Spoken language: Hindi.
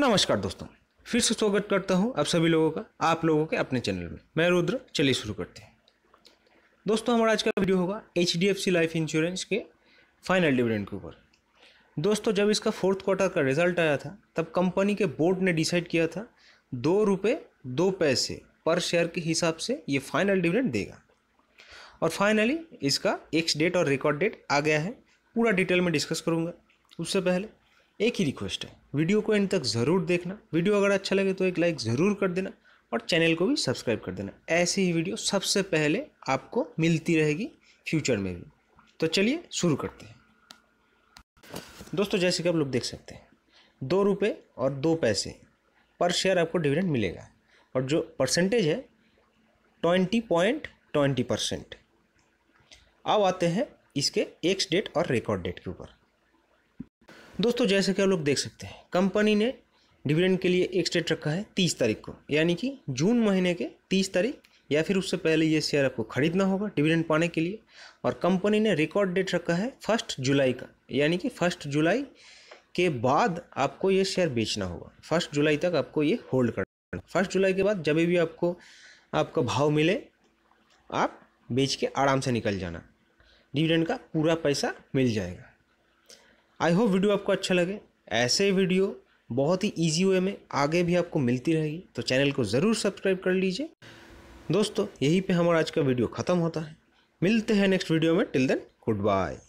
नमस्कार दोस्तों फिर से स्वागत करता हूँ आप सभी लोगों का आप लोगों के अपने चैनल में मैं रुद्र चलिए शुरू करते हैं दोस्तों हमारा आज का वीडियो होगा H D F C life insurance के फाइनल डिविडेंड के ऊपर दोस्तों जब इसका फोर्थ क्वार्टर का रिजल्ट आया था तब कंपनी के बोर्ड ने डिसाइड किया था दो रुपये दो पैसे पर शेयर के हिसाब से ये फाइनल डिविडेंड देगा और फाइनली इसका एक्स डेट और रिकॉर्ड डेट आ गया है पूरा डिटेल में डिस्कस करूँगा उससे पहले एक ही रिक्वेस्ट है वीडियो को एंड तक ज़रूर देखना वीडियो अगर अच्छा लगे तो एक लाइक ज़रूर कर देना और चैनल को भी सब्सक्राइब कर देना ऐसी ही वीडियो सबसे पहले आपको मिलती रहेगी फ्यूचर में भी तो चलिए शुरू करते हैं दोस्तों जैसे कि आप लोग देख सकते हैं दो रुपये और दो पैसे पर शेयर आपको डिविडेंड मिलेगा और जो परसेंटेज है ट्वेंटी पॉइंट ट्वेंटी परसेंट अब आते हैं इसके एक्स डेट और रिकॉर्ड डेट के ऊपर दोस्तों जैसे कि आप लोग देख सकते हैं कंपनी ने डिविडेंड के लिए एक स्टेट रखा है तीस तारीख को यानी कि जून महीने के तीस तारीख या फिर उससे पहले ये शेयर आपको खरीदना होगा डिविडेंड पाने के लिए और कंपनी ने रिकॉर्ड डेट रखा है फर्स्ट जुलाई का यानी कि फर्स्ट जुलाई के बाद आपको ये शेयर बेचना होगा फर्स्ट जुलाई तक आपको ये होल्ड करना फर्स्ट जुलाई के बाद जब भी आपको आपका भाव मिले आप बेच के आराम से निकल जाना डिविडेंड का पूरा पैसा मिल जाएगा आई होप वीडियो आपको अच्छा लगे ऐसे वीडियो बहुत ही ईजी वे में आगे भी आपको मिलती रहेगी तो चैनल को ज़रूर सब्सक्राइब कर लीजिए दोस्तों यहीं पे हमारा आज का वीडियो ख़त्म होता है मिलते हैं नेक्स्ट वीडियो में टिल देन गुड बाय